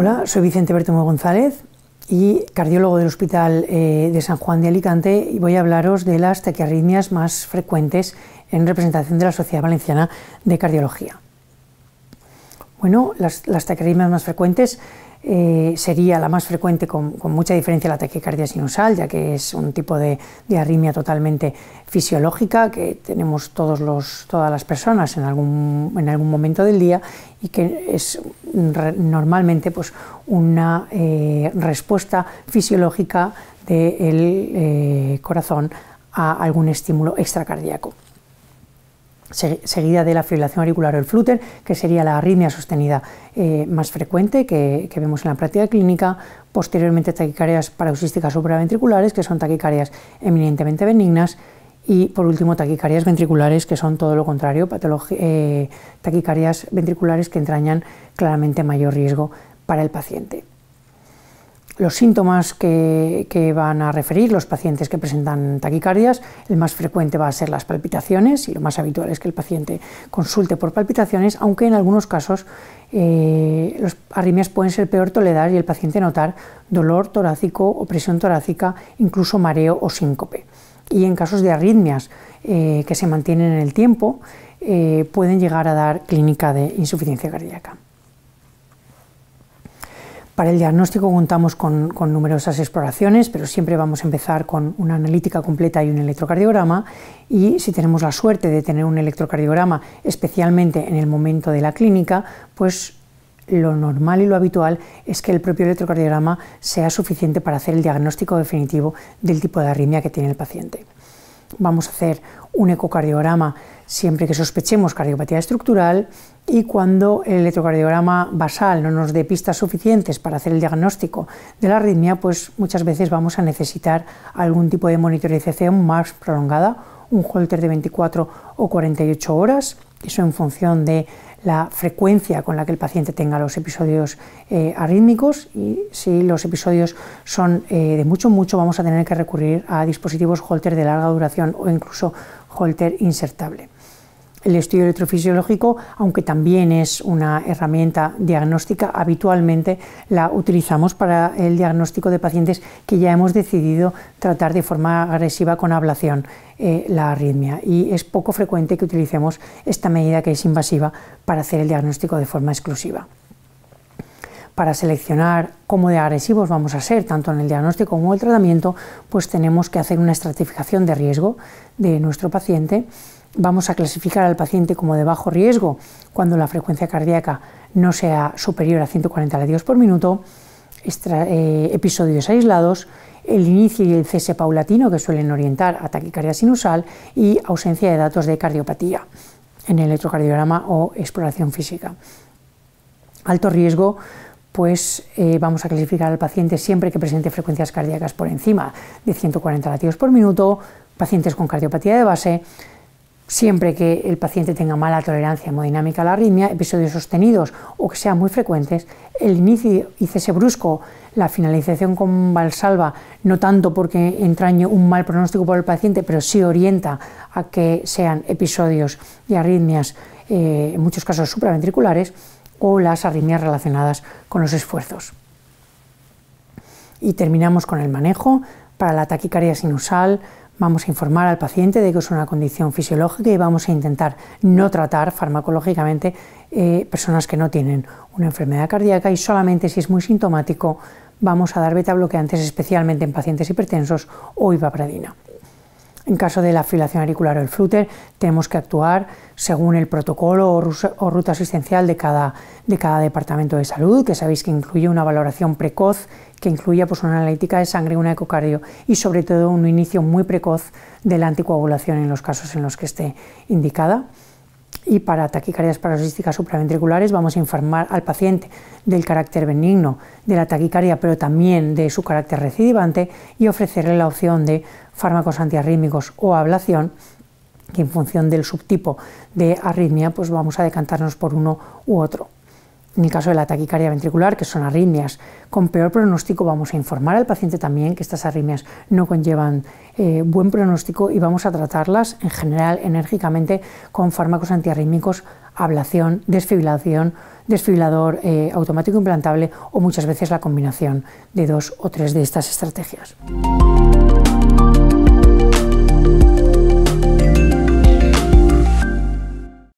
Hola, soy Vicente Bertomo González y cardiólogo del Hospital eh, de San Juan de Alicante y voy a hablaros de las taquiarritmias más frecuentes en representación de la Sociedad Valenciana de Cardiología. Bueno, las, las taquiarritmias más frecuentes eh, sería la más frecuente con, mucha diferencia la taquicardia sinusal, ya que es un tipo de, de arritmia totalmente fisiológica que tenemos todos los, todas las personas en algún, en algún momento del día y que es normalmente pues, una eh, respuesta fisiológica del eh, corazón a algún estímulo extracardíaco seguida de la fibrilación auricular o el flúter, que sería la arritmia sostenida eh, más frecuente que, vemos en la práctica clínica, posteriormente taquicardias paroxísticas supraventriculares, que son taquicardias eminentemente benignas, y por último taquicarias ventriculares, que son todo lo contrario, eh, taquicarias ventriculares que entrañan claramente mayor riesgo para el paciente los síntomas que, van a referir los pacientes que presentan taquicardias, el más frecuente va a ser las palpitaciones y lo más habitual es que el paciente consulte por palpitaciones, aunque en algunos casos eh, las arritmias pueden ser peor toleradas y el paciente notar dolor torácico o presión torácica, incluso mareo o síncope. Y en casos de arritmias eh, que se mantienen en el tiempo, eh, pueden llegar a dar clínica de insuficiencia cardíaca. Para el diagnóstico contamos con, numerosas exploraciones, pero siempre vamos a empezar con una analítica completa y un electrocardiograma y si tenemos la suerte de tener un electrocardiograma, especialmente en el momento de la clínica, pues lo normal y lo habitual es que el propio electrocardiograma sea suficiente para hacer el diagnóstico definitivo del tipo de arritmia que tiene el paciente vamos a hacer un ecocardiograma siempre que sospechemos cardiopatía estructural y cuando el electrocardiograma basal no nos dé pistas suficientes para hacer el diagnóstico de la arritmia, pues muchas veces vamos a necesitar algún tipo de monitorización más prolongada, un holter de 24 o 48 horas, eso en función de la frecuencia con la que el paciente tenga los episodios eh, arrítmicos y si los episodios son eh, de mucho, mucho, vamos a tener que recurrir a dispositivos holter de larga duración o incluso holter insertable. El estudio electrofisiológico, aunque también es una herramienta diagnóstica, habitualmente la utilizamos para el diagnóstico de pacientes que ya hemos decidido tratar de forma agresiva con ablación eh, la arritmia. Y es poco frecuente que utilicemos esta medida que es invasiva para hacer el diagnóstico de forma exclusiva para seleccionar cómo de agresivos vamos a ser, tanto en el diagnóstico como en el tratamiento, pues tenemos que hacer una estratificación de riesgo de nuestro paciente vamos a clasificar al paciente como de bajo riesgo cuando la frecuencia cardíaca no sea superior a 140 latidos por minuto, eh, episodios aislados, el inicio y el cese paulatino que suelen orientar a taquicardia sinusal y ausencia de datos de cardiopatía en electrocardiograma o exploración física. Alto riesgo, pues eh, vamos a clasificar al paciente siempre que presente frecuencias cardíacas por encima de 140 latidos por minuto, pacientes con cardiopatía de base, Siempre que el paciente tenga mala tolerancia hemodinámica a la arritmia, episodios sostenidos o que sean muy frecuentes, el inicio y cese brusco, la finalización con valsalva, no tanto porque entrañe un mal pronóstico para el paciente, pero sí orienta a que sean episodios de arritmias, eh, en muchos casos supraventriculares, o las arritmias relacionadas con los esfuerzos. Y terminamos con el manejo para la taquicardia sinusal, Vamos a informar al paciente de que es una condición fisiológica y vamos a intentar no tratar farmacológicamente eh, personas que no tienen una enfermedad cardíaca y solamente si es muy sintomático vamos a dar beta bloqueantes, especialmente en pacientes hipertensos o ibapradina. En caso de la filación auricular o el flúter, tenemos que actuar según el protocolo o ruta asistencial de cada, departamento de salud, que sabéis que incluye una valoración precoz, que incluye pues, una analítica de sangre, una ecocardio y sobre todo un inicio muy precoz de la anticoagulación en los casos en los que esté indicada y para taquicardias paroxísticas supraventriculares vamos a informar al paciente del carácter benigno de la taquicardia, pero también de su carácter recidivante y ofrecerle la opción de fármacos antiarrítmicos o ablación, que en función del subtipo de arritmia pues vamos a decantarnos por uno u otro. En el caso de la taquicardia ventricular, que son arritmias con peor pronóstico, vamos a informar al paciente también que estas arritmias no conllevan eh, buen pronóstico y vamos a tratarlas en general enérgicamente con fármacos antiarrítmicos, ablación, desfibrilación, desfibrilador eh, automático implantable o muchas veces la combinación de dos o tres de estas estrategias.